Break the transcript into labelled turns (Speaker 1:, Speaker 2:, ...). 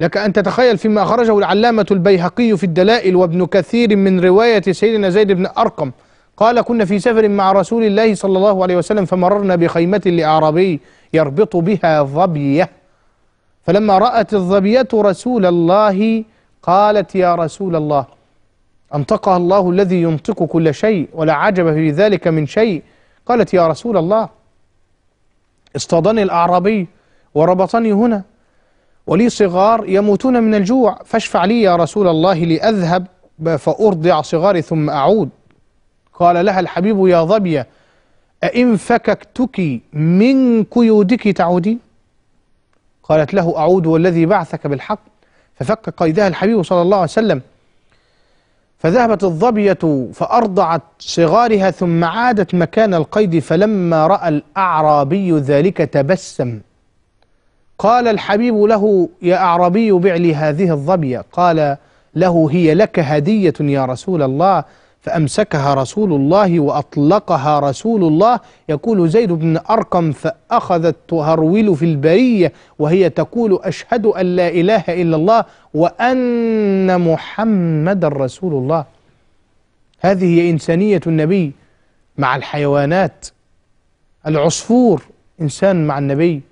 Speaker 1: لك أن تتخيل فيما أخرجه العلامة البيهقي في الدلائل وابن كثير من رواية سيدنا زيد بن أرقم قال كنا في سفر مع رسول الله صلى الله عليه وسلم فمررنا بخيمة لأعرابي يربط بها ظبية فلما رأت الظبية رسول الله قالت يا رسول الله أنطقها الله الذي ينطق كل شيء ولا عجب في ذلك من شيء قالت يا رسول الله اصطادني الأعرابي وربطني هنا ولي صغار يموتون من الجوع فاشفع لي يا رسول الله لأذهب فأرضع صغاري ثم أعود قال لها الحبيب يا ظبية أئن فككتك من قيودك تعودين قالت له أعود والذي بعثك بالحق ففك قيدها الحبيب صلى الله عليه وسلم فذهبت الظبية فأرضعت صغارها ثم عادت مكان القيد فلما رأى الأعرابي ذلك تبسم قال الحبيب له يا أعربي بع لي هذه الظبية قال له هي لك هدية يا رسول الله فأمسكها رسول الله وأطلقها رسول الله يقول زيد بن أرقم فأخذت تهرول في البرية وهي تقول أشهد أن لا إله إلا الله وأن محمد رسول الله هذه هي إنسانية النبي مع الحيوانات العصفور إنسان مع النبي